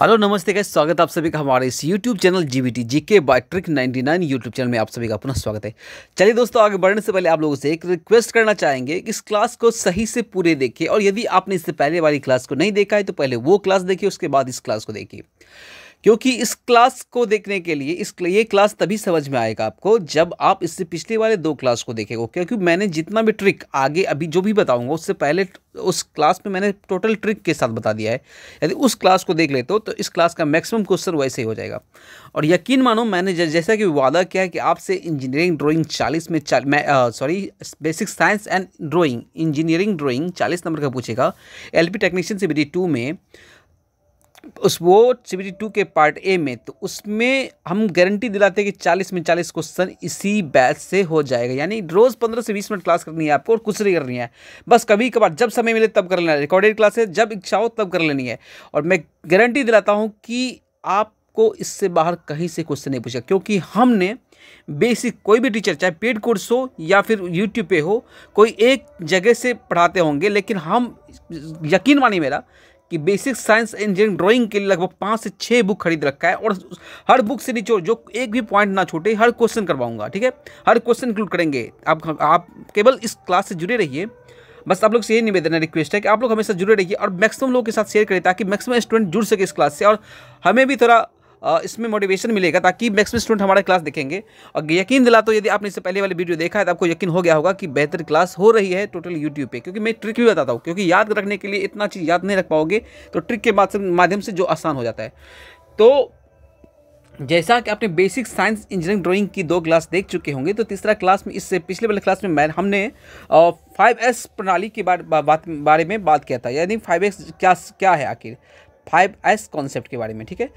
hello नमस्ते guys स्वागत आप सभी का हमारे इस YouTube channel G B T G के by trick ninety nine YouTube channel में आप सभी का पुनः स्वागत है चलिए दोस्तों आगे बढ़ने से पहले आप लोगों से एक रिक्वेस्ट करना चाहेंगे कि इस क्लास को सही से पूरे देखिए और यदि आपने इससे पहले वाली क्लास को नहीं देखा है तो पहले वो क्लास देखिए उसके बाद इस क्लास को देखिए क्योंकि इस क्लास को देखने के लिए इस ये क्लास तभी समझ में आएगा आपको जब आप इससे पिछले वाले दो क्लास को देखेगा क्योंकि मैंने जितना भी ट्रिक आगे अभी जो भी बताऊंगा उससे पहले उस क्लास में मैंने टोटल ट्रिक के साथ बता दिया है यदि उस क्लास को देख लेते हो तो इस क्लास का मैक्सिमम क्वेश्चन वैसे ही हो जाएगा और यकीन मानो मैंने जैसा कि वादा किया है कि आपसे इंजीनियरिंग ड्राइंग 40 में sorry basic science and drawing engineering drawing 40 number का पूछेगा एलपी टेक्नीशियन से बी टू में उस वो सीबीटी टू के पार्ट ए में तो उसमें हम गारंटी दिलाते हैं कि चालीस में चालीस क्वेश्चन इसी बैच से हो जाएगा यानी रोज़ पंद्रह से बीस मिनट क्लास करनी है आपको और कुछ नहीं करनी है बस कभी कभार जब समय मिले तब कर लेना रिकॉर्डेड रिकॉर्डेड है जब इच्छा हो तब कर लेनी है और मैं गारंटी दिलाता हूँ कि आपको इससे बाहर कहीं से क्वेश्चन नहीं पूछा क्योंकि हमने बेसिक कोई भी टीचर चाहे पेड कोर्स हो या फिर यूट्यूब पे हो कोई एक जगह से पढ़ाते होंगे लेकिन हम यकीन मानिए मेरा कि बेसिक साइंस इंजीनियरिंग ड्राइंग के लिए लगभग पाँच से छः बुक खरीद रखा है और हर बुक से नीचे जो एक भी पॉइंट ना छूटे हर क्वेश्चन करवाऊंगा ठीक है हर क्वेश्चन इंक्लूड करेंगे आप आप केवल इस क्लास से जुड़े रहिए बस आप लोग से यही निवेदन है रिक्वेस्ट है कि आप लोग हमेशा जुड़े रहिए और मैक्सिमम लोगों के साथ शेयर करें ताकि मैक्सिमम स्टूडेंट जुड़ सके इस क्लास से और हमें भी थोड़ा इसमें मोटिवेशन मिलेगा ताकि मैक्सिमम स्टूडेंट हमारा क्लास देखेंगे और यकीन दिला तो यदि आपने इससे पहले वाली वीडियो देखा है तो आपको यकीन हो गया होगा कि बेहतर क्लास हो रही है टोटल यूट्यूब पर क्योंकि मैं ट्रिक भी बताता हूँ क्योंकि याद रखने के लिए इतना चीज़ याद नहीं रख पाओगे तो ट्रिक के माध्यम से जो आसान हो जाता है तो जैसा कि आपने बेसिक साइंस इंजीनियरिंग ड्राइंग की दो क्लास देख चुके होंगे तो तीसरा क्लास में इससे पिछले वाले क्लास में मैं हमने फाइव एस प्रणाली के बारे बारे में बात किया था यानी फाइव एक्स क्या क्या है आखिर फाइव एस कॉन्सेप्ट के बारे में ठीक है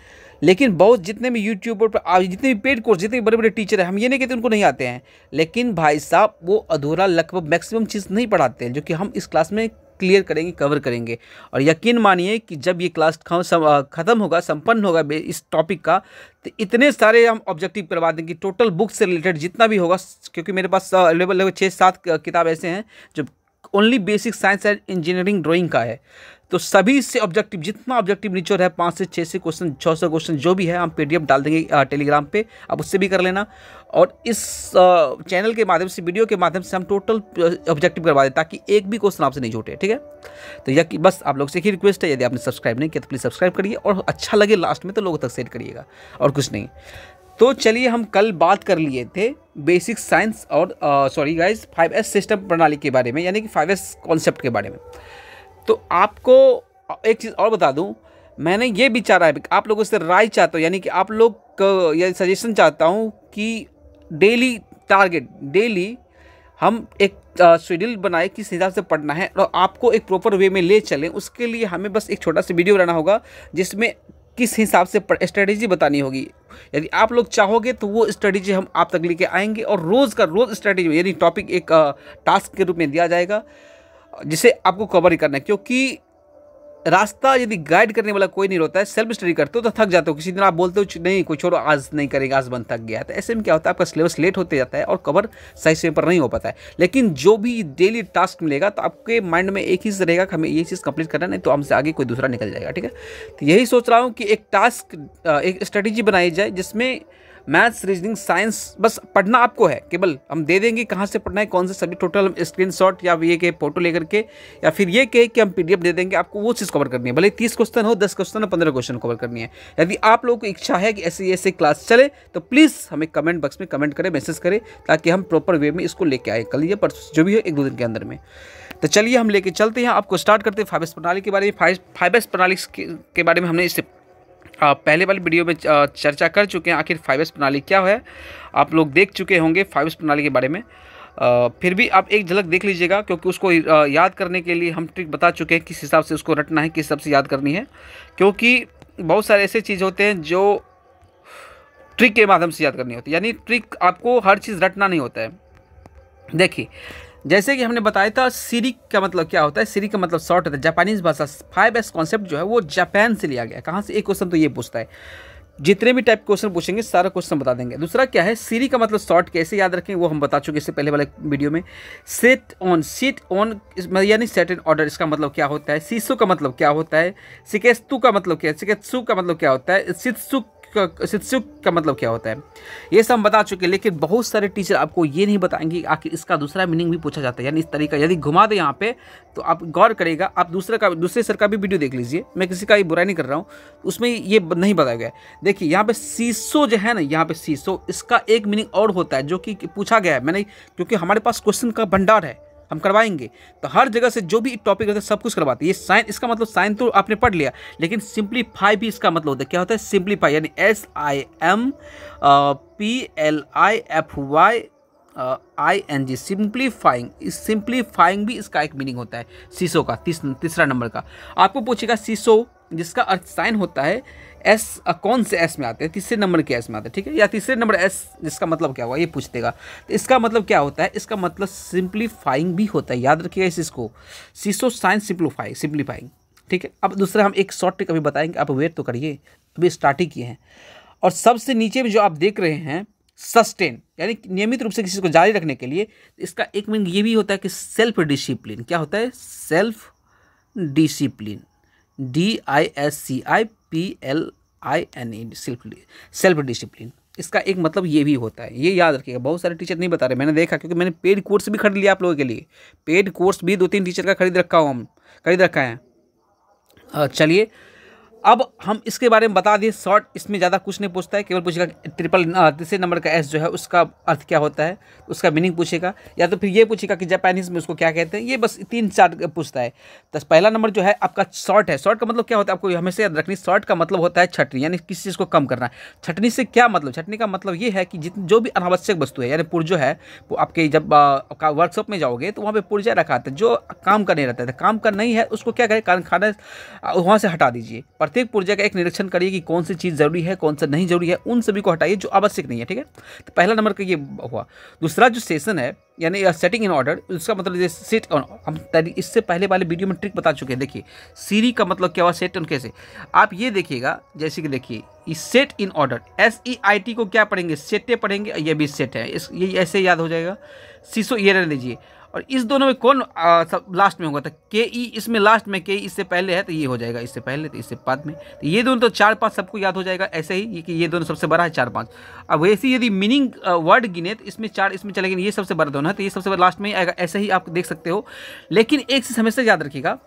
लेकिन बहुत जितने भी यूट्यूबर पर जितने भी पेड कोर्स जितने बड़े बड़े टीचर हैं हम ये नहीं कहते उनको नहीं आते हैं लेकिन भाई साहब वो अधूरा लगभग मैक्सिमम चीज़ नहीं पढ़ाते हैं जो कि हम इस क्लास में क्लियर करेंगे कवर करेंगे और यकीन मानिए कि जब ये क्लास ख़त्म होगा संपन्न होगा इस टॉपिक का तो इतने सारे हम ऑब्जेक्टिव करवा देंगे टोटल बुक से रिलेटेड जितना भी होगा क्योंकि मेरे पास अवेलेबल लगभग छः सात किताब ऐसे हैं जो only basic science and engineering drawing का है तो सभी से ऑब्जेक्टिव जितना ऑब्जेक्टिव नेचर है पाँच से छः से क्वेश्चन छः सौ क्वेश्चन जो भी है हम पीडीएफ डाल देंगे टेलीग्राम पे आप उससे भी कर लेना और इस चैनल के माध्यम से वीडियो के माध्यम से हम टोटल ऑब्जेक्टिव करवा दें ताकि एक भी क्वेश्चन आपसे नहीं छूटे ठीक है तो यह बस आप लोग से ही रिक्वेस्ट है यदि आपने सब्सक्राइब नहीं किया तो प्लीज़ सब्सक्राइब करिए और अच्छा लगे लास्ट में तो लोगों तक सेट करिएगा और कुछ नहीं तो चलिए हम कल बात कर लिए थे बेसिक साइंस और sorry guys five S system प्रणाली के बारे में यानी कि फाइव एस कॉन्सेप्ट के बारे में तो आपको एक चीज़ और बता दूं मैंने ये भी चाह रहा है आप लोगों से राय चाहता हूँ यानी कि आप लोग ये सजेशन चाहता हूँ कि डेली टारगेट डेली हम एक शेड्यूल बनाए किस हिसाब से पढ़ना है और आपको एक प्रॉपर वे में ले चलें उसके लिए हमें बस एक छोटा सा वीडियो बनाना होगा जिसमें किस हिसाब से स्ट्रेटेजी बतानी होगी यदि आप लोग चाहोगे तो वो स्ट्रेटेजी हम आप तक लेके आएंगे और रोज़ का रोज़ स्ट्रेटेजी यानी टॉपिक एक टास्क के रूप में दिया जाएगा जिसे आपको कवर करना है क्योंकि रास्ता यदि गाइड करने वाला कोई नहीं रहता है सेल्फ स्टडी करते हो तो थक जाते हो किसी दिन आप बोलते हो नहीं कोई छोड़ो आज नहीं करेगा आज बंद थक गया तो ऐसे में क्या होता है आपका सिलेबस लेट होते जाता है और कवर सही समय पर नहीं हो पाता है लेकिन जो भी डेली टास्क मिलेगा तो आपके माइंड में एक ही चीज़ रहेगा कि हमें ये चीज़ कंप्लीट करना नहीं तो हमसे आगे कोई दूसरा निकल जाएगा ठीक है तो यही सोच रहा हूँ कि एक टास्क एक स्ट्रेटेजी बनाई जाए जिसमें मैथ्स रीजनिंग साइंस बस पढ़ना आपको है केवल हम दे देंगे कहाँ से पढ़ना है कौन से सब्जेक्ट टोटल हम स्क्रीन शॉट या ये के फोटो लेकर के या फिर ये कहे कि हम पी दे देंगे आपको वो चीज़ कवर करनी है भले तीस क्वेश्चन हो दस क्वेश्चन हो पंद्रह क्वेश्चन कवर करनी है यदि आप लोगों को इच्छा है कि ऐसे ऐसे क्लास चले तो प्लीज़ हमें कमेंट बॉक्स में कमेंट करें मैसेज करें ताकि हम प्रॉपर वे में इसको लेके आए कल या परसों जो भी हो एक दो दिन के अंदर में तो चलिए हम लेके चलते हैं आपको स्टार्ट करते हैं फाइव प्रणाली के बारे में फाइव फाइव प्रणाली के बारे में हमने इससे पहले वाली वीडियो में चर्चा कर चुके हैं आखिर फाइव प्रणाली क्या है आप लोग देख चुके होंगे फाइव प्रणाली के बारे में फिर भी आप एक झलक देख लीजिएगा क्योंकि उसको याद करने के लिए हम ट्रिक बता चुके हैं किस हिसाब से उसको रटना है किस हिसाब से याद करनी है क्योंकि बहुत सारे ऐसे चीज़ होते हैं जो ट्रिक के माध्यम से याद करनी होती है यानी ट्रिक आपको हर चीज़ रटना नहीं होता है देखिए जैसे कि हमने बताया था सीरी का मतलब क्या होता है सीरी का मतलब शॉर्ट होता है जापानीज भाषा फाइव एस कॉन्सेप्ट जो है वो जापान से लिया गया कहाँ से एक क्वेश्चन तो ये पूछता है जितने भी टाइप क्वेश्चन पूछेंगे सारा क्वेश्चन बता देंगे दूसरा क्या है सीरी का मतलब शॉर्ट कैसे याद रखें वो हम बता चुके इससे पहले वाले वीडियो में सेट ऑन सीट ऑन यानी सेट इन ऑर्डर इसका मतलब क्या होता है सीसो का मतलब क्या होता है सिकेस्तु का मतलब क्या है सिकेत्सु का मतलब क्या होता है सित्सुक शिक्षुक का मतलब क्या होता है ये सब बता चुके हैं लेकिन बहुत सारे टीचर आपको ये नहीं बताएंगे आखिर इसका दूसरा मीनिंग भी पूछा जाता है यानी इस तरीका यदि घुमा दे यहाँ पे तो आप गौर करेगा आप दूसरे का दूसरे सर का भी वीडियो देख लीजिए मैं किसी का ये बुराई नहीं कर रहा हूँ उसमें ये नहीं बताया गया देखिए यहाँ पे सीसो जो है ना यहाँ पे सीसो इसका एक मीनिंग और होता है जो कि पूछा गया है मैंने क्योंकि हमारे पास क्वेश्चन का भंडार है हम करवाएंगे तो हर जगह से जो भी टॉपिक रहता है सब कुछ करवाते हैं ये साइन इसका मतलब साइन तो आपने पढ़ लिया लेकिन सिंप्लीफाई भी इसका मतलब होता है क्या होता है सिंप्लीफाई यानी S I M P L I F Y I N G simplifying simplifying भी इसका एक मीनिंग होता है सीसो का तीसरा नंबर का आपको पूछेगा सीसो जिसका अर्थ साइन होता है एस कौन से एस में आते हैं तीसरे नंबर के एस में आते हैं ठीक है या तीसरे नंबर एस जिसका मतलब क्या हुआ ये पूछ देगा तो इसका मतलब क्या होता है इसका मतलब सिंप्लीफाइंग भी होता है याद रखिएगा इस इसको सीसो साइंस सिंप्लीफाइंग सिंप्लीफाइंग ठीक है अब दूसरा हम एक शॉर्ट ट्रिक अभी बताएंगे आप वेट तो करिए अभी स्टार्ट ही किए हैं और सबसे नीचे में जो आप देख रहे हैं सस्टेन यानी नियमित रूप से किसी को जारी रखने के लिए इसका एक मीनिंग ये भी होता है कि सेल्फ डिसिप्लिन क्या होता है self discipline D I S C I P L I N E self discipline इसका एक मतलब ये भी होता है ये याद रखिएगा बहुत सारे टीचर नहीं बता रहे मैंने देखा क्योंकि मैंने पेड कोर्स भी खरीद लिया आप लोगों के लिए पेड कोर्स भी दो तीन टीचर का खरीद रखा हूँ हम खरीद रखा है चलिए अब हम इसके बारे में बता दें शॉर्ट इसमें ज़्यादा कुछ नहीं पूछता है केवल पूछेगा ट्रिपल तीसरे नंबर का एस जो है उसका अर्थ क्या होता है उसका मीनिंग पूछेगा या तो फिर ये पूछेगा कि जापानीज़ में उसको क्या कहते हैं ये बस तीन चार पूछता है तो पहला नंबर जो है आपका शॉर्ट है शॉर्ट का मतलब क्या होता है आपको हमेशा याद रखनी शॉर्ट का मतलब होता है छटनी यानी किसी चीज़ को कम करना छटनी से क्या मतलब छटनी का मतलब ये है कि जितनी जो भी अनावश्यक वस्तु है यानी पुर्जो है वो आपके जब वर्कशॉप में जाओगे तो वहाँ पर पुर्जा रखा था जो काम करने रहता था काम का नहीं है उसको क्या करें कारखाना वहाँ से हटा दीजिए प्रति प्रत्येक पूर्जा का एक निरीक्षण करिए कि कौन सी चीज़ जरूरी है कौन सा नहीं जरूरी है उन सभी को हटाइए जो आवश्यक नहीं है ठीक है तो पहला नंबर का ये हुआ दूसरा जो सेशन है यानी सेटिंग इन ऑर्डर उसका मतलब सेट ऑन हम इससे पहले वाले वीडियो में ट्रिक बता चुके हैं देखिए सीरी का मतलब क्या हुआ सेट ऑन कैसे आप ये देखिएगा जैसे कि देखिए set in order S E I T को क्या पढ़ेंगे सेटे पढ़ेंगे ये भी सेट है ये ऐसे याद हो जाएगा सीसो ये रहने दीजिए और इस दोनों में कौन आ, सब लास्ट में होगा तो के ई e इसमें लास्ट में के ई e इससे पहले है तो ये हो जाएगा इससे पहले तो इससे बाद में तो ये दोनों तो चार पाँच सबको याद हो जाएगा ऐसे ही कि ये दोनों सबसे बड़ा है चार पाँच अब वैसे यदि मीनिंग वर्ड गिने तो इसमें चार इसमें चले गए ये सबसे बड़ा दोनों है तो ये सबसे बड़ा लास्ट में ही आएगा ऐसे ही आप देख सकते हो लेकिन एक चीज़ हमेशा याद रखिएगा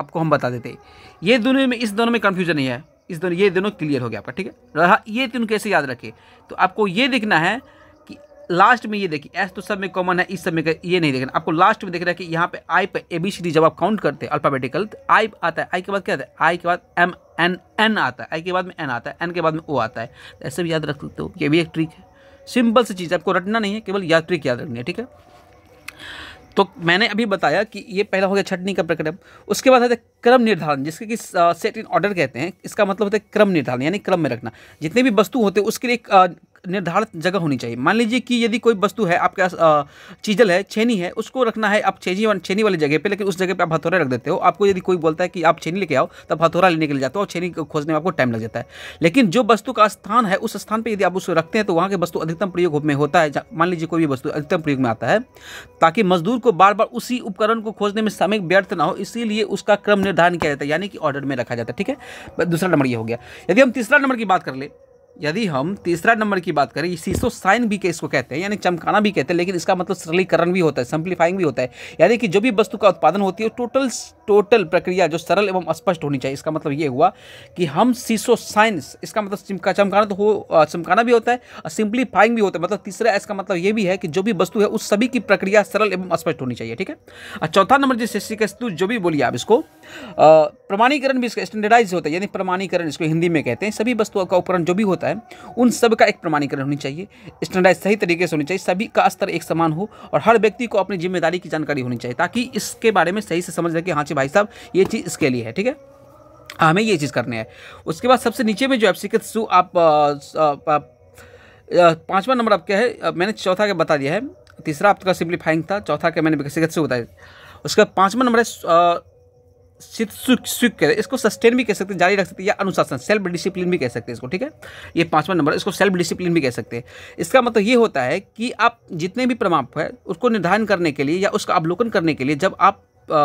आपको हम बता देते ये दोनों में इस दोनों में कन्फ्यूजन नहीं है इस दोनों ये दोनों क्लियर हो गया आपका ठीक है रहा ये तीनों कैसे याद रखे तो आपको ये देखना है लास्ट में ये देखिए एस तो सब में कॉमन है इस सब में ये नहीं देखना आपको लास्ट में देख रहा है कि यहाँ पे आई पे ए बी सी डी जब आप काउंट करते हैं अल्फाबेटिकल तो आई आता है आई के बाद क्या आता है आई के बाद एम एन एन आता है आई के बाद में एन आता है एन के बाद में ओ आता है तो ऐसे भी याद रख सकते हो ये भी एक ट्रिक है सिंपल सी चीज़ आपको रटना नहीं है केवल याद ट्रिक याद रखनी है ठीक है तो मैंने अभी बताया कि ये पहला हो गया छटनी का प्रक्रम उसके बाद आता है क्रम निर्धारण जिसके कि सेट इन ऑर्डर कहते हैं इसका मतलब होता है क्रम निर्धारण यानी क्रम में रखना जितने भी वस्तु होते हैं उसके लिए निर्धारित जगह होनी चाहिए मान लीजिए कि यदि कोई वस्तु है आपके पास चीजल है छेनी है उसको रखना है आप छेजी छेनी वाली जगह पे लेकिन उस जगह पे आप हथौरा रख देते हो आपको यदि कोई बोलता है कि आप छेनी लेके आओ तब हथौरा लेने के लिए जाते हो और छेनी खोजने में आपको टाइम लग जाता है लेकिन जो वस्तु का स्थान है उस स्थान पर यदि आप उसको रखते हैं तो वहाँ के वस्तु अधिकतम प्रयोग में होता है मान लीजिए कोई भी वस्तु अधिकतम प्रयोग में आता है ताकि मजदूर को बार बार उसी उपकरण को खोजने में समय व्यर्थ ना हो इसीलिए उसका क्रम निर्धारण किया जाता है यानी कि ऑर्डर में रखा जाता है ठीक है दूसरा नंबर ये हो गया यदि हम तीसरा नंबर की बात कर ले यदि हम तीसरा नंबर की बात करें सीसो साइन भी के इसको कहते हैं यानी चमकाना भी कहते हैं लेकिन इसका मतलब सरलीकरण भी होता है सिंप्लीफाइंग भी होता है यानी कि जो भी वस्तु का उत्पादन होती है टोटल टोटल प्रक्रिया जो सरल एवं स्पष्ट होनी चाहिए इसका मतलब ये हुआ कि हम सीसो साइंस इसका मतलब चमका चमकाना तो हो चमकाना भी होता है और सिंप्लीफाइंग भी होता है मतलब तीसरा इसका मतलब ये भी है कि जो भी वस्तु है उस सभी की प्रक्रिया सरल एवं स्पष्ट होनी चाहिए ठीक है और चौथा नंबर जिस शिक्षिकस्तु जो भी बोलिए आप इसको प्रमाणीकरण भी इसका स्टैंडर्डाइज होता है यानी प्रमाणीकरण इसको हिंदी में कहते हैं सभी वस्तुओं का उपकरण जो भी होता है जाता है उन सब का एक प्रमाणीकरण होनी चाहिए स्टैंडर्ड सही तरीके से होनी चाहिए सभी का स्तर एक समान हो और हर व्यक्ति को अपनी जिम्मेदारी की जानकारी होनी चाहिए ताकि इसके बारे में सही से समझ सके हाँ जी भाई साहब ये चीज़ इसके लिए है ठीक है हमें ये चीज़ करनी है उसके बाद सबसे नीचे में जो एप्सिकत सू आप पाँचवा नंबर आपके है मैंने चौथा का बता दिया है तीसरा आपका सिंप्लीफाइंग था चौथा का मैंने विकसित सू बताया उसका पाँचवा नंबर है सुख इसको सस्टेन भी कह सकते हैं जारी रख सकते हैं या अनुशासन सेल्फ डिसिप्लिन भी कह सकते हैं इसको ठीक है ये पांचवा नंबर इसको सेल्फ डिसिप्लिन भी कह सकते हैं इसका मतलब ये होता है कि आप जितने भी प्रमाप है उसको निर्धारण करने के लिए या उसका अवलोकन करने के लिए जब आप आ,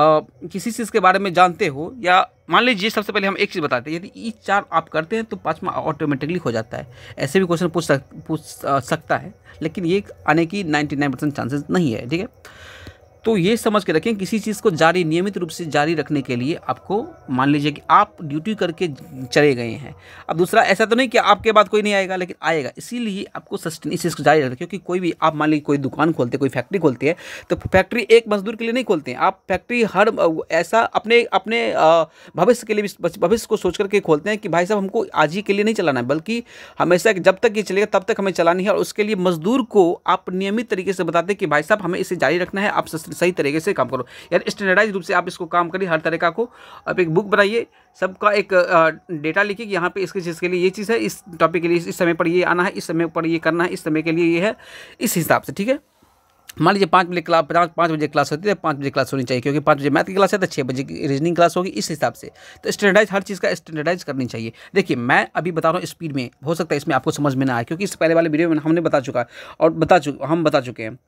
आ, किसी चीज़ के बारे में जानते हो या मान लीजिए सबसे पहले हम एक चीज़ बताते हैं यदि ये चार आप करते हैं तो पाँचवा ऑटोमेटिकली हो जाता है ऐसे भी क्वेश्चन पूछ सक, पूछ सकता है लेकिन ये आने की नाइन्टी नाइन परसेंट चांसेस नहीं है ठीक है तो ये समझ के रखें किसी चीज़ को जारी नियमित रूप से जारी रखने के लिए आपको मान लीजिए कि आप ड्यूटी करके चले गए हैं अब दूसरा ऐसा तो नहीं कि आपके बाद कोई नहीं आएगा लेकिन आएगा इसीलिए आपको सस्टेन इस चीज़ को जारी रखना क्योंकि कोई भी आप मान लीजिए कोई दुकान खोलते कोई फैक्ट्री खोलते हैं तो फैक्ट्री एक मजदूर के लिए नहीं खोलते हैं आप फैक्ट्री हर ऐसा अपने अपने भविष्य के लिए भविष्य को सोच करके खोलते हैं कि भाई साहब हमको आज ही के लिए नहीं चलाना है बल्कि हमेशा जब तक ये चलेगा तब तक हमें चलानी है और उसके लिए मजदूर को आप नियमित तरीके से बताते हैं कि भाई साहब हमें इसे जारी रखना है आप सस्टेन सही तरीके से काम करो यार स्टैंडर्डाइज रूप से आप इसको काम करिए हर तरीका को आप एक बुक बनाइए सबका एक डेटा लिखिए कि यहाँ पे इसके चीज़ के लिए ये चीज़ है इस टॉपिक के लिए इस समय पर ये आना है इस समय पर ये करना है इस समय के लिए ये है इस हिसाब से ठीक है मान लीजिए पाँच बजे क्लास पाँच पाँच बजे क्लास होती है तो पाँच बजे क्लास होनी चाहिए क्योंकि पाँच बजे मैथ की क्लास है तो छः बजे की रीजनिंग क्लास होगी इस हिसाब से तो स्टैंडर्डाइज हर चीज़ का स्टैंडर्डाइज करनी चाहिए देखिए मैं अभी बता रहा हूँ स्पीड में हो सकता है इसमें आपको समझ में ना आए क्योंकि इससे पहले वाले वीडियो में हमने बता चुका और बता चुका हम बता चुके हैं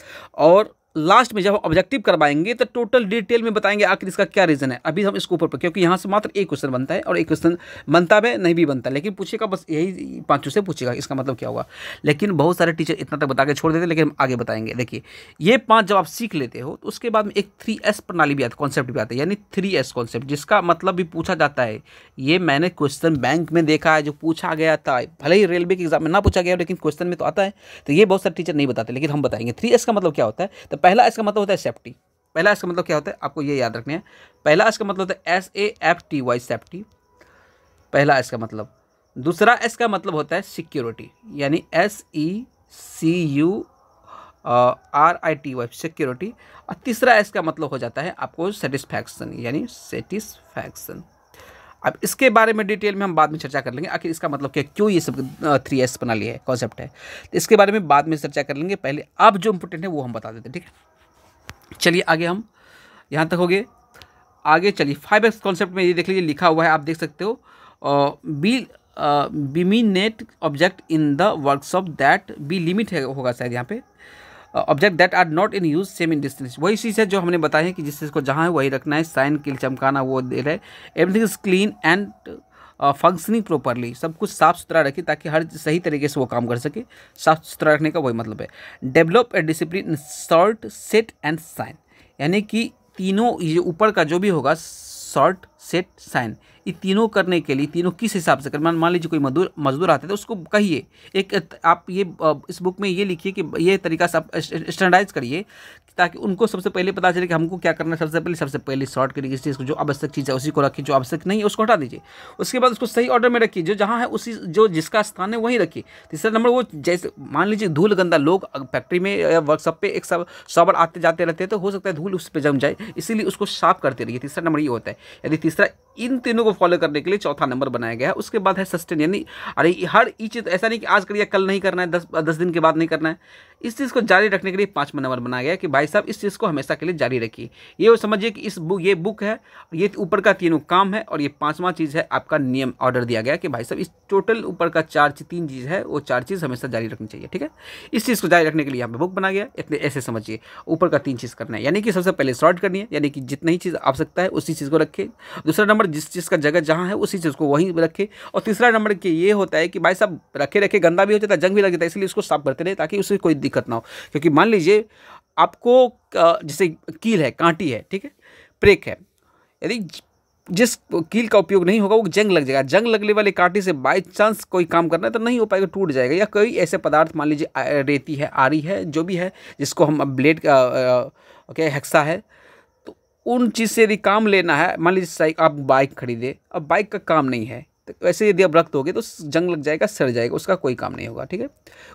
और लास्ट में जब हम ऑब्जेक्टिव करवाएंगे तो टोटल डिटेल में बताएंगे आखिर इसका क्या रीज़न है अभी हम इसको ऊपर पर क्योंकि यहाँ से मात्र एक क्वेश्चन बनता है और एक क्वेश्चन बनता है नहीं भी बनता लेकिन पूछेगा बस यही पाँचों से पूछेगा इसका मतलब क्या हुआ लेकिन बहुत सारे टीचर इतना तक तो बता के छोड़ देते लेकिन हम आगे बताएंगे देखिए ये पाँच जब आप सीख लेते हो तो उसके बाद में एक थ्री एस प्रणाली भी आती है कॉन्सेप्ट भी आता है यानी थ्री एस कॉन्सेप्ट जिसका मतलब भी पूछा जाता है ये मैंने क्वेश्चन बैंक में देखा है जो पूछा गया था भले ही रेलवे के एग्जाम में ना पूछा गया लेकिन क्वेश्चन में तो आता है तो ये बहुत सारे टीचर नहीं बताते लेकिन हम बताएंगे थ्री एस का मतलब क्या होता है तो पहला इसका मतलब होता है सेफ्टी पहला इसका मतलब क्या होता है आपको ये याद रखना है पहला इसका मतलब होता है S A F T Y safety पहला इसका मतलब दूसरा इसका मतलब होता है सिक्योरिटी यानी S E C U R I T Y security और तीसरा इसका मतलब हो जाता है आपको सेटिस्फैक्शन यानी सेटिस्फैक्शन अब इसके बारे में डिटेल में हम बाद में चर्चा कर लेंगे आखिर इसका मतलब क्या क्यों ये सब थ्री एस प्रणाली है कॉन्सेप्ट है तो इसके बारे में बाद में चर्चा कर लेंगे पहले अब जो इम्पोर्टेंट है वो हम बता देते हैं ठीक है चलिए आगे हम यहाँ तक हो गए आगे चलिए फाइव एक्स कॉन्सेप्ट में ये देख लीजिए लिखा हुआ है आप देख सकते हो बी बीमी नेट object in the workshop that be limit है होगा शायद यहाँ पे object that are not in use same in distance वही चीज़ है जो हमने बताया कि जिस चीज़ को जहाँ है वही रखना है साइन के लिए चमकाना वो दे रहे everything is clean and functioning properly सब कुछ साफ सुथरा रखें ताकि हर सही तरीके से वो काम कर सके साफ सुथरा रखने का वही मतलब है develop a discipline short set and sign यानी कि तीनों ये ऊपर का जो भी होगा शॉर्ट सेट साइन ये तीनों करने के लिए तीनों किस हिसाब से कर मान मान लीजिए कोई मजदूर मजदूर आता है तो उसको कहिए एक आप ये इस बुक में ये लिखिए कि ये तरीका से आप स्टैंडर्डाइज करिए ताकि उनको सबसे पहले पता चले कि हमको क्या करना सबसे पहले सबसे पहले शॉर्ट करिए किस चीज़ को जो आवश्यक चीज़ है उसी को रखिए जो आवश्यक नहीं है उसको हटा दीजिए उसके बाद उसको सही ऑर्डर में रखिए जो जहाँ है उसी जो जिसका स्थान है वहीं रखिए तीसरा नंबर वो जैसे मान लीजिए धूल गंदा लोग फैक्ट्री में या वर्कशॉप पर एक सब सॉबर आते जाते रहते हैं तो हो सकता है धूल उस पर जम जाए इसीलिए उसको साफ करते रहिए तीसरा नंबर ये होता है यदि तरह इन तीनों को फॉलो करने के लिए चौथा नंबर बनाया गया है उसके बाद है सस्टेन यानी अरे हर चीज ऐसा नहीं कि आज करिए कल नहीं करना है दस दस दिन के बाद नहीं करना है इस चीज़ को जारी रखने के लिए पाँचवा नंबर बनाया गया कि भाई साहब इस चीज़ को हमेशा के लिए जारी रखिए ये समझिए कि इस बुक ये बुक है ये ऊपर का तीनों काम है और ये पाँचवा चीज़ है आपका नियम ऑर्डर दिया गया कि भाई साहब इस टोटल ऊपर का चार तीन चीज़ है वो चार चीज़ हमेशा जारी रखनी चाहिए ठीक है इस चीज़ को जारी रखने के लिए यहाँ पर बुक बना गया इतने ऐसे समझिए ऊपर का तीन चीज़ करना है यानी कि सबसे पहले शॉर्ट करनी है यानी कि जितनी ही चीज़ सकता है उसी चीज़ को रखें दूसरा नंबर जिस चीज़ का जगह जहाँ है उसी चीज़ को वहीं रखे और तीसरा नंबर के ये होता है कि भाई साहब रखे रखे गंदा भी हो जाता है जंग भी लग जाता है इसलिए उसको साफ करते रहे ताकि उससे कोई दिक्कत ना हो क्योंकि मान लीजिए आपको जैसे कील है कांटी है ठीक है प्रेक है यदि जिस कील का उपयोग नहीं होगा वो जंग लग जाएगा जंग लगने वाले कांटे से बाई चांस कोई काम करना है तो नहीं हो पाएगा टूट जाएगा या कोई ऐसे पदार्थ मान लीजिए रेती है आरी है जो भी है जिसको हम ब्लेड ओके हेक्सा है उन चीज़ से यदि काम लेना है मान लीजिए आप बाइक खरीदे अब बाइक का काम नहीं है तो वैसे यदि आप रक्त हो गए तो जंग लग जाएगा सड़ जाएगा उसका कोई काम नहीं होगा ठीक है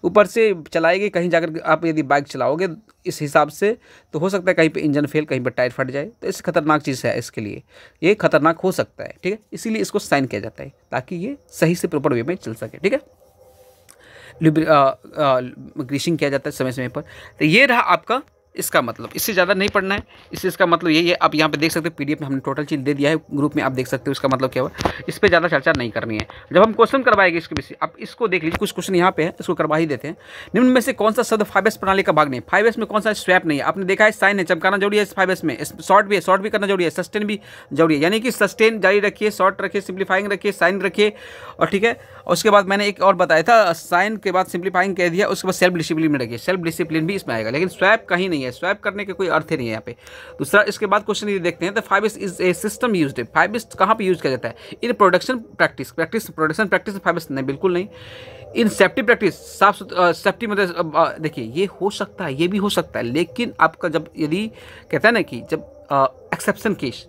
ऊपर से चलाएंगे कहीं जाकर आप यदि बाइक चलाओगे इस हिसाब से तो हो सकता है कहीं पे इंजन फेल कहीं पे टायर फट जाए तो इस खतरनाक चीज़ है इसके लिए ये खतरनाक हो सकता है ठीक है इसीलिए इसको साइन किया जाता है ताकि ये सही से प्रॉपर वे में चल सके ठीक है ग्रीसिंग किया जाता है समय समय पर तो ये रहा आपका इसका मतलब इससे ज़्यादा नहीं पढ़ना है इससे इसका मतलब यही है आप यहाँ पे देख सकते हो पीडीएफ में हमने टोटल चीज़ दे दिया है ग्रुप में आप देख सकते हो इसका मतलब क्या हुआ इस पर ज़्यादा चर्चा नहीं करनी है जब हम क्वेश्चन करवाएंगे इसके विषय आप इसको देख लीजिए कुछ क्वेश्चन यहाँ पे है इसको करवा ही देते हैं निम्न में से कौन सा शब्द फाइव प्रणाली का भाग नहीं फाइव में कौन सा स्वैप नहीं है आपने देखा है साइन है चमकाना जरूरी है फाइव में शॉर्ट भी है शॉर्ट भी करना जरूरी है सस्टेन भी जरूरी है यानी कि सस्टेन जारी रखिए शॉर्ट रखिए सिंप्लीफाइंग रखिए साइन रखिए और ठीक है उसके बाद मैंने एक और बताया था साइन के बाद सिंप्लीफाइंग कह दिया उसके बाद सेल्फ डिसिप्लिन में रखिए सेल्फ डिसिप्लिन भी इसमें आएगा लेकिन स्वैप कहीं नहीं नहीं है स्वैप करने के कोई अर्थ ही नहीं है यहाँ पे दूसरा इसके बाद क्वेश्चन ये देखते हैं तो five S is a system use five S कहाँ पर यूज किया जाता है in production practice practice production practice five S नहीं बिल्कुल नहीं इन सेफ्टी प्रैक्टिस साफ सेफ्टी मतलब देखिए ये हो सकता है ये भी हो सकता है लेकिन आपका जब यदि कहता है ना कि जब exception case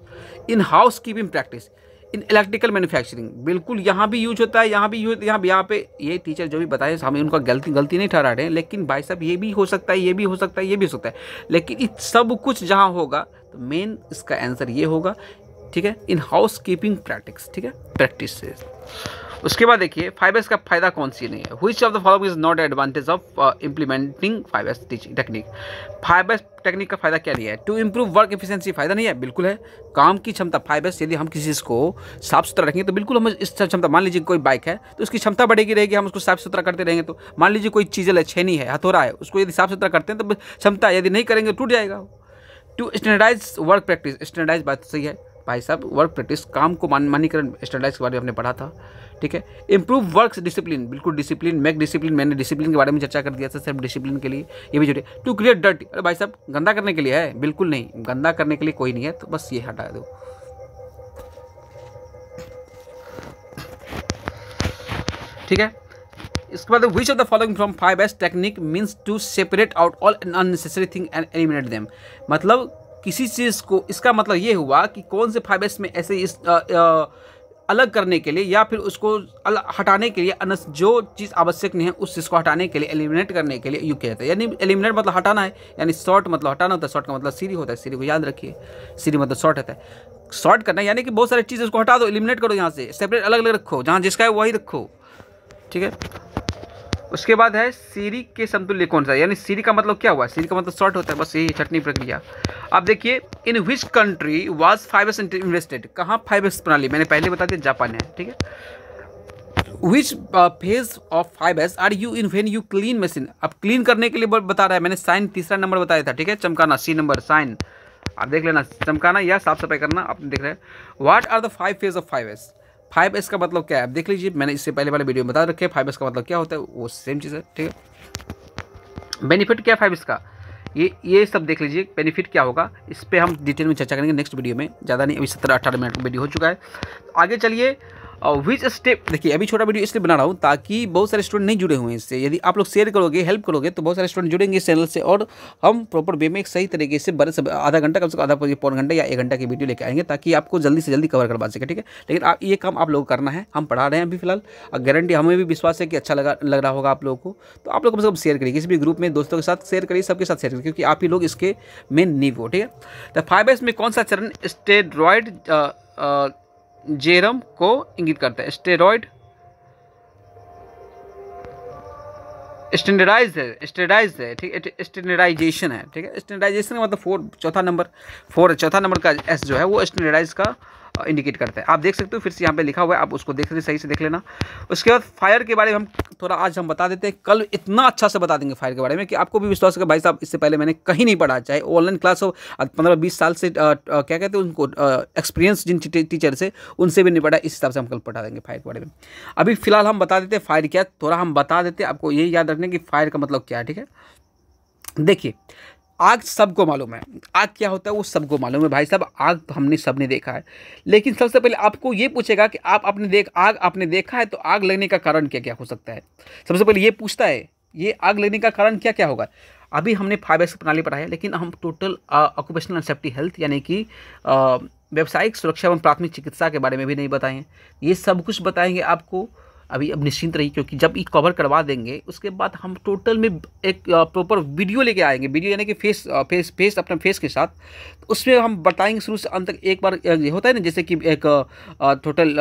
in housekeeping practice in electrical manufacturing बिल्कुल यहाँ भी यूज होता है यहाँ भी यूज यहाँ यहाँ पे ये टीचर जो भी बताए हमें उनका गलती गलती नहीं ठहरा रहे हैं लेकिन भाई साहब ये भी हो सकता है ये भी हो सकता है ये भी हो सकता है लेकिन इस सब कुछ जहाँ होगा तो मेन इसका आंसर ये होगा ठीक है इन हाउस कीपिंग प्रैक्टिस ठीक है प्रैक्टिस उसके बाद देखिए फाइव का फायदा कौन सी नहीं है हुई of the following is not advantage of implementing five S technique five S technique का फायदा क्या नहीं है टू इम्प्रूव वर्क एफिशिएंसी फायदा नहीं है बिल्कुल है काम की क्षमता फाइव एस यदि हम किसी चीज़ को साफ सुथरा रखेंगे तो बिल्कुल हम इस क्षमता मान लीजिए कोई बाइक है तो उसकी क्षमता बढ़ेगी रहेगी हम उसको साफ सुथरा करते रहेंगे तो मान लीजिए कोई चीज़ें छेनी है हथौरा है उसको यदि साफ सुथरा करते हैं तो क्षमता यदि नहीं करेंगे टूट जाएगा to standardize work practice standardize बात तो सही है भाई साहब वर्क प्रैक्टिस काम को मान मानीकरण स्टैंडर्डाइज के बारे में हमने पढ़ा था ठीक है इंप्रूव वर्क डिसिप्लिन बिल्कुल डिसिप्लिन मेक डिसिप्लिन मैंने डिसिप्लिन के बारे में चर्चा कर दिया था सिर्फ डिसिप्लिन के लिए ये भी जुड़े टू क्रिएट डर्ट अरे भाई साहब गंदा करने के लिए है बिल्कुल नहीं गंदा करने के लिए कोई नहीं है तो बस ये हटा दो ठीक है इसके बाद which of the following from five S technique means to separate out all unnecessary thing and eliminate them मतलब किसी चीज़ को इसका मतलब ये हुआ कि कौन से फाइव में ऐसे इस आ, आ, अलग करने के लिए या फिर उसको हटाने के लिए अन जो चीज़ आवश्यक नहीं है उस चीज़ को हटाने के लिए एलिमिनेट करने के लिए यू कहते हैं यानी एलिमिनेट मतलब हटाना है यानी शॉर्ट मतलब हटाना होता है शॉर्ट का मतलब सीरी होता है सीरी को याद रखिए सीरी मतलब शॉर्ट होता है शॉर्ट करना यानी कि बहुत सारी चीज़ उसको हटा दो एलिमिनेट करो यहाँ से सेपरेट अलग अलग रखो जहाँ जिसका है वही रखो ठीक है उसके बाद है सीरी के समतुल्य कौन सा यानी सीरी का मतलब क्या हुआ सीरी का मतलब शॉर्ट होता है बस यही छटनी प्रक्रिया अब देखिए in which country was five S invested कहाँ फाइबर्स प्रणाली मैंने पहले बता दिया जापान है ठीक है which phase of five S are you in when you clean machine अब क्लीन करने के लिए बता रहा है मैंने साइन तीसरा नंबर बताया था ठीक है चमकाना सी नंबर साइन आप देख लेना चमकाना या साफ सफाई करना आप देख रहे हैं what are the five phase of five S five S का मतलब क्या है देख लीजिए मैंने इससे पहले वाले वीडियो में बता रखे फाइव एस का मतलब क्या होता है वो सेम चीज़ है ठीक है बेनिफिट क्या है फाइव एस का ये ये सब देख लीजिए बेनिफिट क्या होगा इस पर हम डिटेल में चर्चा करेंगे नेक्स्ट वीडियो में ज़्यादा नहीं अभी सत्रह अठारह मिनट का वीडियो हो चुका है तो आगे चलिए और विच स्टेप देखिए अभी छोटा वीडियो इसलिए बना रहा हूँ ताकि बहुत सारे स्टूडेंट नहीं जुड़े हुए हैं इससे यदि आप लोग शेयर करोगे हेल्प करोगे तो बहुत सारे स्टूडेंट जुड़ेंगे इस चैनल से और हम प्रॉपर वे में एक सही तरीके से बड़े से आधा घंटा कम से कम आधा पौन घंटा या एक घंटा की वीडियो लेकर आएंगे ताकि आपको जल्दी से जल्दी कवर करवा सके ठीक है लेकिन आप ये काम आप लोग करना है हम पढ़ा रहे हैं अभी फिलहाल और गारंटी हमें भी विश्वास है कि अच्छा लगा लग रहा होगा आप लोगों को तो आप लोग कम से कम शेयर करिए किसी भी ग्रुप में दोस्तों के साथ शेयर करिए सबके साथ शेयर करिए क्योंकि आप ही लोग इसके मेन नीव हो ठीक है तो फाइव में कौन सा चरण स्टेड्रॉइड जेरम को इंगित करता है स्टेरॉइड स्टैंडर्डाइज है स्टैंडर्डाइज है ठीक है स्टैंडर्डाइजेशन है ठीक है स्टैंडर्डाइजेशन का मतलब फोर चौथा नंबर फोर चौथा नंबर का एस जो है वो स्टैंडर्डाइज का इंडिकेट करता है आप देख सकते हो फिर से यहाँ पे लिखा हुआ है आप उसको देख सही से देख लेना उसके बाद फायर के बारे में हम थोड़ा आज हम बता देते हैं कल इतना अच्छा से बता देंगे फायर के बारे में कि आपको भी विश्वास कर भाई साहब इससे पहले मैंने कहीं नहीं पढ़ा चाहे ऑनलाइन क्लास हो पंद्रह बीस साल से क्या कहते हैं उनको एक्सपीरियंस जिन टीचर से उनसे भी नहीं पढ़ा इस हिसाब से हम कल पढ़ा देंगे फायर के बारे में अभी फिलहाल हम बता देते हैं फायर क्या थोड़ा हम बता देते आपको यही याद रखने कि फायर का मतलब क्या है ठीक है देखिए आग सबको मालूम है आग क्या होता है वो सबको मालूम है भाई साहब आग तो हमने सबने देखा है लेकिन सबसे पहले आपको ये पूछेगा कि आप अपने देख आग आपने देखा है तो आग लगने का कारण क्या क्या हो सकता है सबसे पहले ये पूछता है ये आग लगने का कारण क्या क्या होगा अभी हमने फाइव एक्स प्रणाली पढ़ाया लेकिन हम total occupational and safety health यानी कि व्यावसायिक सुरक्षा एवं प्राथमिक चिकित्सा के बारे में भी नहीं बताएं ये सब कुछ बताएंगे आपको अभी अब निश्चिंत रही क्योंकि जब ये कवर करवा देंगे उसके बाद हम टोटल में एक प्रॉपर वीडियो लेके आएंगे वीडियो यानी कि फेस फेस फेस अपना फेस के साथ तो उसमें हम बताएंगे शुरू से अंत तक एक बार होता है ना जैसे कि एक टोटल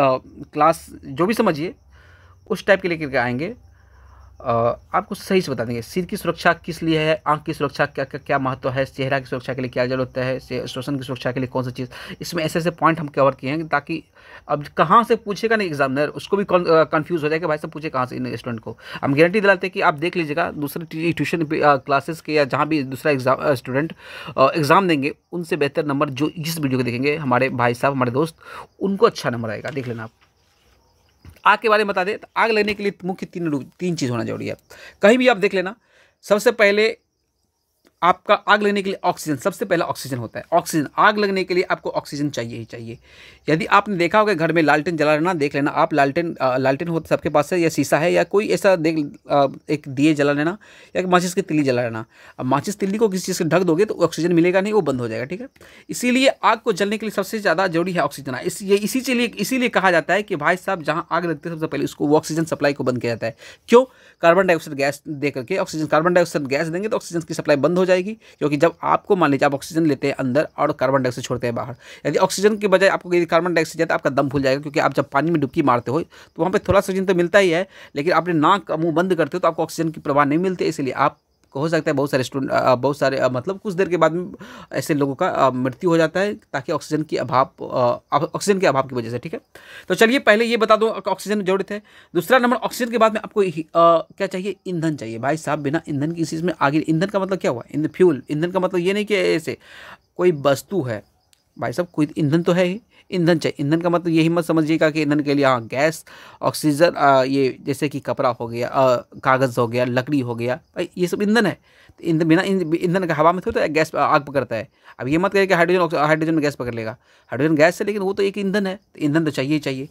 क्लास जो भी समझिए उस टाइप के लेकर के आएंगे आपको सही से बता देंगे सिर की सुरक्षा किस लिए है आंख की सुरक्षा क्या क्या क्या महत्व है चेहरा की सुरक्षा के लिए क्या जरूरत है श्वसन की सुरक्षा के लिए कौन सी चीज़ इसमें ऐसे ऐसे पॉइंट हम कवर किए हैं ताकि अब कहाँ से पूछेगा ना एग्जामिनर उसको भी कन्फ्यूज़ हो जाएगा भाई साहब पूछे कहाँ से स्टूडेंट को हम गारंटी दिलाते हैं कि आप देख लीजिएगा दूसरे ट्यूशन क्लासेस के या जहाँ भी दूसरा एग्जाम स्टूडेंट एग्ज़ाम देंगे उनसे बेहतर नंबर जो जिस वीडियो को देखेंगे हमारे भाई साहब हमारे दोस्त उनको अच्छा नंबर आएगा देख लेना आप आग के बारे में बता दें तो आग लगने के लिए मुख्य तीन रूप तीन चीज़ होना जरूरी है कहीं भी आप देख लेना सबसे पहले आपका आग लगने के लिए ऑक्सीजन सबसे पहला ऑक्सीजन होता है ऑक्सीजन आग लगने के लिए आपको ऑक्सीजन चाहिए ही चाहिए यदि आपने देखा होगा घर में लालटेन जला लेना देख लेना आप लालटेन लालटेन हो तो सबके पास है या शीशा है या कोई ऐसा देख आ, एक दिए जला लेना या माचिस की तिली जला लेना अब माचिस तिली को किसी चीज़ से ढक दोगे तो ऑक्सीजन मिलेगा नहीं वो बंद हो जाएगा ठीक है इसीलिए आग को जलने के लिए सबसे ज़्यादा जरूरी है ऑक्सीजन इस ये इसी चीज इसीलिए कहा जाता है कि भाई साहब जहाँ आग लगती है सबसे पहले उसको वो ऑक्सीजन सप्लाई को बंद किया जाता है क्यों कार्बन डाइऑक्साइड गैस दे करके ऑक्सीजन कार्बन डाइऑक्साइड गैस देंगे तो ऑक्सीजन की सप्लाई बंद हो जाएगी क्योंकि जब आपको मान लीजिए आप ऑक्सीजन लेते हैं अंदर और कार्बन डाइऑक्साइड छोड़ते हैं बाहर यदि ऑक्सीजन की बजाय आपको यदि कार्बन डाइऑक्साइड जाता है तो आपका दम फूल जाएगा क्योंकि आप जब पानी में डुबकी मारते हो तो वहाँ पर थोड़ा ऑक्सीजन तो मिलता ही है लेकिन आपने नाक का बंद करते हो तो आपको ऑक्सीजन की प्रवाह नहीं मिलती इसलिए आप हो सकता है बहुत सारे स्टूडेंट बहुत सारे मतलब कुछ देर के बाद में ऐसे लोगों का मृत्यु हो जाता है ताकि ऑक्सीजन की अभाव ऑक्सीजन के अभाव की वजह से ठीक है तो चलिए पहले ये बता दूँ ऑक्सीजन जरूरत है दूसरा नंबर ऑक्सीजन के बाद में आपको क्या चाहिए ईंधन चाहिए भाई साहब बिना ईंधन की चीज़ में आगे ईंधन का मतलब क्या हुआ इंधन फ्यूल ईंधन का मतलब ये नहीं कि ऐसे कोई वस्तु है भाई साहब कोई ईंधन तो है ही ईंधन चाहिए ईंधन का मतलब यही मत समझिएगा कि ईंधन के लिए हाँ गैस ऑक्सीजन ये जैसे कि कपड़ा हो गया कागज़ हो गया लकड़ी हो गया भाई ये सब ईंधन है तो ईंधन बिना ईंधन का हवा में थोड़ा तो गैस आग पकड़ता है अब ये मत करें कि हाइड्रोजन हाइड्रोजन गैस पकड़ लेगा हाइड्रोजन गैस है लेकिन वो तो एक ईंधन है तो ईंधन तो चाहिए चाहिए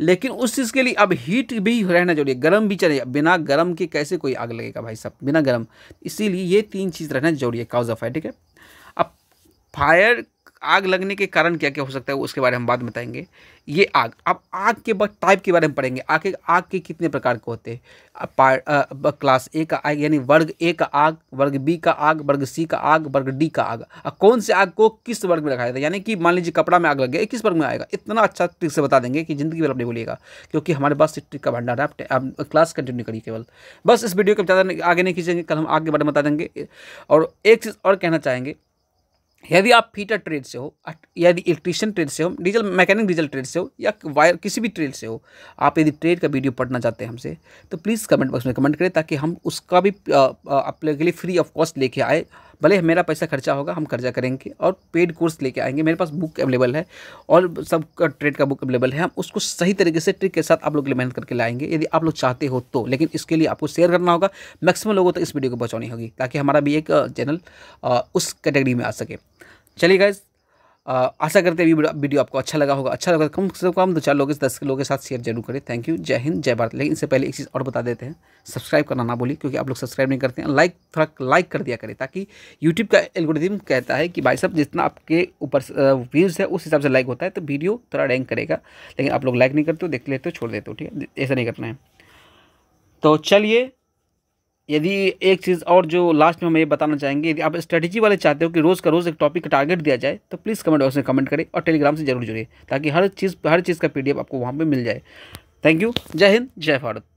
लेकिन उस चीज़ के लिए अब हीट भी रहना जरूरी है गर्म भी चले बिना गर्म के कैसे कोई आग लगेगा भाई साहब बिना गर्म इसीलिए ये तीन चीज़ रहना जरूरी है काउज ऑफ फायर ठीक है अब फायर आग लगने के कारण क्या क्या हो सकता है उसके बारे में हम बाद बताएंगे ये आग अब आग के बाद टाइप के बारे में पढ़ेंगे आग आग के कितने प्रकार के होते हैं क्लास ए का आग यानी वर्ग ए का आग वर्ग बी का आग वर्ग सी का आग वर्ग डी का आग कौन से आग को किस वर्ग में रखा जाता है यानी कि मान लीजिए कपड़ा में आग लग गया किस वर्ग में आएगा इतना अच्छा ट्रिक से बता देंगे कि जिंदगी भर अपने बोलिएगा क्योंकि हमारे पास इस ट्रिक का भंडार है आप क्लास कंटिन्यू करिए केवल बस इस वीडियो को ज़्यादा आगे नहीं खींचेंगे कल हम आग के बारे में बता देंगे और एक चीज़ और कहना चाहेंगे यदि आप फीटर ट्रेड से हो यदि इलेक्ट्रिशियन ट्रेड से हो डीजल मैकेनिक डीजल ट्रेड से हो या वायर किसी भी ट्रेड से हो आप यदि ट्रेड का वीडियो पढ़ना चाहते हैं हमसे तो प्लीज़ कमेंट बॉक्स में कमेंट करें ताकि हम उसका भी आप लोगों के लिए फ्री ऑफ कॉस्ट लेके आए भले मेरा पैसा खर्चा होगा हम कर्जा करेंगे और पेड कोर्स लेके आएंगे मेरे पास बुक अवेलेबल है और सब ट्रेड का बुक अवेलेबल है हम उसको सही तरीके से ट्रिक के साथ आप लोग मेहनत करके लाएंगे यदि आप लोग चाहते हो तो लेकिन इसके लिए आपको शेयर करना होगा मैक्सिमम लोगों तक तो इस वीडियो को पहुँचानी होगी ताकि हमारा भी एक चैनल उस कैटेगरी में आ सके चलिए गाइज़ आशा करते हैं अभी वीडियो आपको अच्छा लगा होगा अच्छा लगा तो कम से कम दो चार लोग दस लोगों के साथ शेयर जरूर करें थैंक यू जय हिंद जय भारत लेकिन इससे पहले एक चीज़ और बता देते हैं सब्सक्राइब करना ना बोली क्योंकि आप लोग सब्सक्राइब नहीं करते हैं लाइक थोड़ा लाइक कर दिया करें ताकि यूट्यूब का एल्गोरिदम कहता है कि भाई साहब जितना आपके ऊपर व्यूज़ है उस हिसाब से लाइक होता है तो वीडियो थोड़ा रैंक करेगा लेकिन आप लोग लाइक नहीं करते हो देख लेते हो छोड़ देते हो ठीक है ऐसा नहीं करना है तो चलिए यदि एक चीज़ और जो लास्ट में हम ये बताना चाहेंगे यदि आप स्ट्रेटजी वाले चाहते हो कि रोज़ का रोज़ एक टॉपिक का टारगेट दिया जाए तो प्लीज़ कमेंट बॉक्स में कमेंट करें और टेलीग्राम से जरूर जुड़िए ताकि हर चीज़ हर चीज़ का पीडीएफ आपको वहाँ पर मिल जाए थैंक यू जय हिंद जय भारत